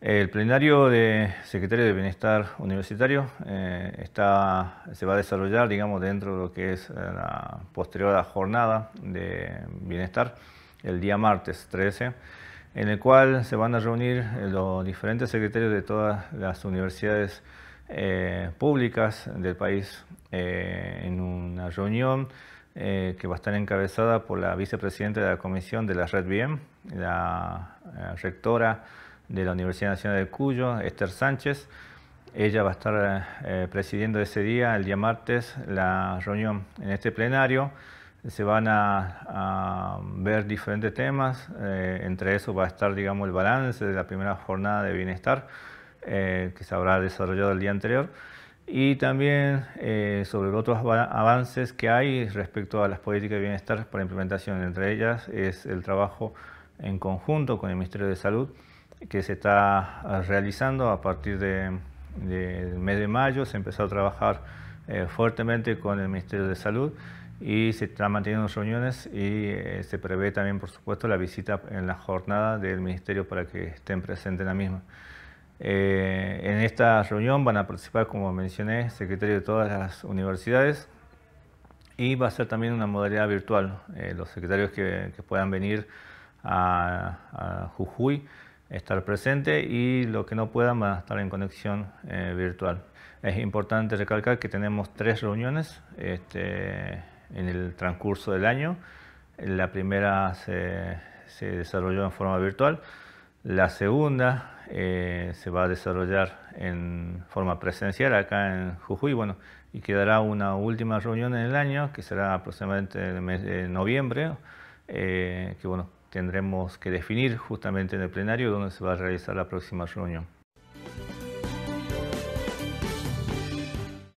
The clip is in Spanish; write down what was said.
El plenario de Secretario de Bienestar Universitario eh, se va a desarrollar, digamos, dentro de lo que es eh, la posterior jornada de bienestar, el día martes 13, en el cual se van a reunir eh, los diferentes secretarios de todas las universidades públicas del país en una reunión que va a estar encabezada por la vicepresidenta de la Comisión de la Red Bien, la rectora de la Universidad Nacional de Cuyo, Esther Sánchez. Ella va a estar eh, presidiendo ese día, el día martes, la reunión en este plenario. Se van a, ver diferentes temas, eh, entre eso va a estar, digamos, el balance de la primera jornada de bienestar eh, que se habrá desarrollado el día anterior y también sobre otros avances que hay respecto a las políticas de bienestar para implementación. Entre ellas es el trabajo en conjunto con el Ministerio de Salud que se está ah, realizando a partir del mes de mayo. Se empezó a trabajar eh, fuertemente con el Ministerio de Salud y se están manteniendo reuniones y eh, se prevé también, por supuesto, la visita en la jornada del Ministerio para que estén presentes en la misma. Eh, en esta reunión van a participar, como mencioné, secretarios de todas las universidades y va a ser también una modalidad virtual. los secretarios que, puedan venir a Jujuy estar presente y lo que no puedan van a estar en conexión eh, virtual. Es importante recalcar que tenemos tres reuniones este, en el transcurso del año. La primera se, desarrolló en forma virtual, la segunda eh, se va a desarrollar en forma presencial acá en Jujuy, bueno, y quedará una última reunión en el año que será aproximadamente en el mes de noviembre, eh, que bueno, tendremos que definir justamente en el plenario dónde se va a realizar la próxima reunión.